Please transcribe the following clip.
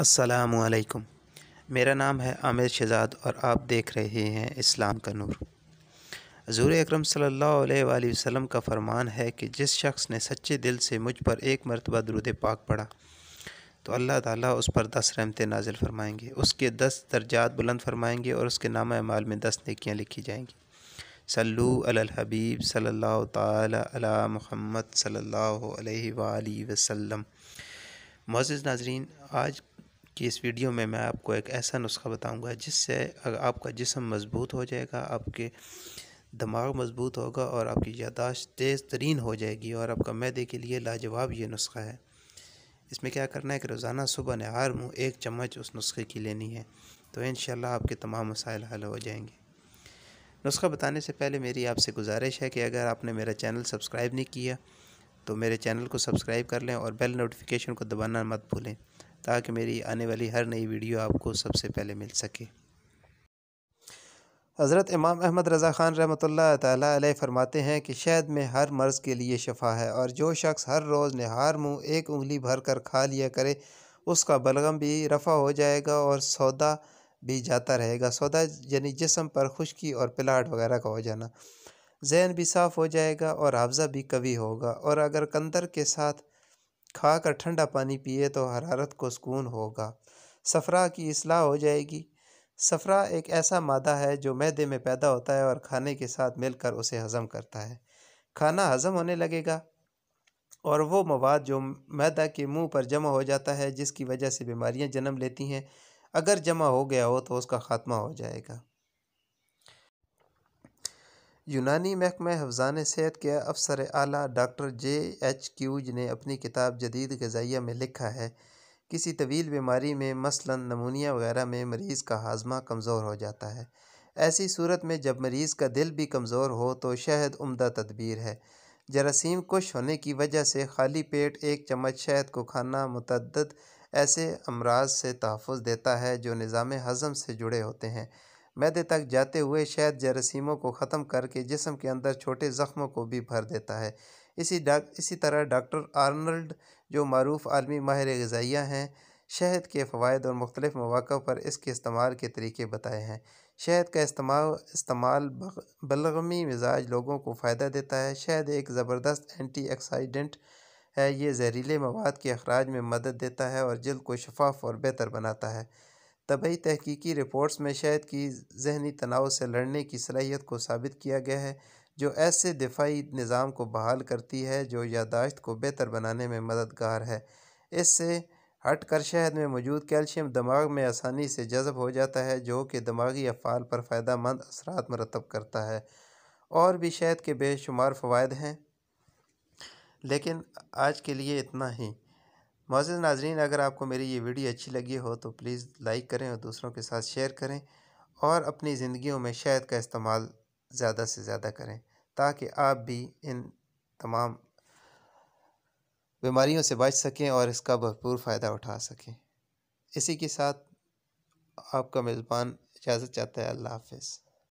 असलकम मेरा नाम है आमिर शहजाद और आप देख रहे हैं इस्लाम का नूर हजूर अक्रम सल्लल्लाहु वसम का फरमान है कि जिस शख्स ने सच्चे दिल से मुझ पर एक मरतबा दरुद पाक पढ़ा तो अल्लाह ताला उस पर दस रहमतें नाजिल फरमाएंगे उसके दस दर्जात बुलंद फरमाएंगे और उसके नामा माल में दस नकियाँ लिखी जाएंगी सल्लू अल हबीब सल्लल्लाहु ताला अला सल्लल्लाहु अलैहि वसल्लम मोज़ नाजरीन आज कि इस वीडियो में मैं आपको एक ऐसा नुस्खा बताऊंगा जिससे आपका जिसम मज़बूत हो जाएगा आपके दिमाग मज़बूत होगा और आपकी यादाश्त तेज़ तरीन हो जाएगी और आपका मैदे के लिए लाजवाब ये नुस्खा है इसमें क्या करना है कि रोज़ाना सुबह नहार मुँह एक चम्मच उस नुस्खे की लेनी है तो इन आपके तमाम मसाइल हल हो जाएंगे नुस्खा बताने से पहले मेरी आपसे गुजारिश है कि अगर आपने मेरा चैनल सब्सक्राइब नहीं किया तो मेरे चैनल को सब्सक्राइब कर लें और बेल नोटिफिकेशन को दबाना मत भूलें ताकि मेरी आने वाली हर नई वीडियो आपको सबसे पहले मिल सके हज़रत इमाम अहमद रज़ा ख़ान रहमत ताली फरमाते हैं कि शहद में हर मर्ज़ के लिए शफा है और जो शख्स हर रोज़ नहार मुँह एक उंगली भर कर खा लिया करे उसका बलगम भी रफ़ा हो जाएगा और सौदा भी जाता रहेगा सौदा यानी जिसम पर खुश्की और प्लाट वगैरह का हो जाना जहन भी साफ़ हो जाएगा और हाफजा भी कवी होगा और अगर कंदर के साथ खाकर ठंडा पानी पिए तो हरारत को सुकून होगा सफ़रा की असलाह हो जाएगी सफ़रा एक ऐसा मादा है जो मैदे में पैदा होता है और खाने के साथ मिलकर उसे हज़म करता है खाना हज़म होने लगेगा और वो मवाद जो मैदा के मुंह पर जमा हो जाता है जिसकी वजह से बीमारियां जन्म लेती हैं अगर जमा हो गया हो तो उसका ख़ात्मा हो जाएगा यूनानी महकम हफजान सेहत के अफसर आला डॉक्टर जे एच क्यूज ने अपनी किताब जदीद गज़ाइया में लिखा है किसी तवील बीमारी में मसलन नमूनिया वगैरह में मरीज़ का हाजमा कमज़ोर हो जाता है ऐसी सूरत में जब मरीज़ का दिल भी कमज़ोर हो तो शहद उम्दा तदबीर है जरासीम कुश होने की वजह से खाली पेट एक चम्मच शहद को खाना मतदद ऐसे अमराज से तहफ़ देता है जो निज़ाम हज़म से जुड़े होते हैं मैदे तक जाते हुए शहद जरासीमों को ख़त्म करके जिसम के अंदर छोटे ज़ख्मों को भी भर देता है इसी डा इसी तरह डॉक्टर आर्नल्ड जो मरूफ आलमी माहिर गज़ाइया हैं शहद के फ़वाद और मुख्तलिफ़ मौाक़ों पर इसके इस्तेमाल के तरीके बताए हैं शहद का इस्तेमाल इस्तेमाल बलगमी मिजाज लोगों को फ़ायदा देता है शहद एक ज़बरदस्त एंटी एक्साइडेंट है ये जहरीले मवाद के अखराज में मदद देता है और जल्द को शफाफ और बेहतर बनाता है तबई तहकीकी रिपोर्ट्स में शहद की जहनी तनाव से लड़ने की सलाहियत को साबित किया गया है जो ऐसे दिफाई निज़ाम को बहाल करती है जो यादाश्त को बेहतर बनाने में मददगार है इससे हट कर शहद में मौजूद कैल्शियम दिमाग में आसानी से जज्ब हो जाता है जो कि दिमागी अफ़ाल पर फ़ायदा मंद असरात मरतब करता है और भी शहद के बेशुमार फ़वाद हैं लेकिन आज के लिए इतना ही मोज़ नाजरीन अगर आपको मेरी ये वीडियो अच्छी लगी हो तो प्लीज़ लाइक करें और दूसरों के साथ शेयर करें और अपनी ज़िंदगियों में शहद का इस्तेमाल ज़्यादा से ज़्यादा करें ताकि आप भी इन तमाम बीमारियों से बच सकें और इसका भरपूर फ़ायदा उठा सकें इसी के साथ आपका मेज़बान इजाज़त चाहता है अल्लाह हाफिज़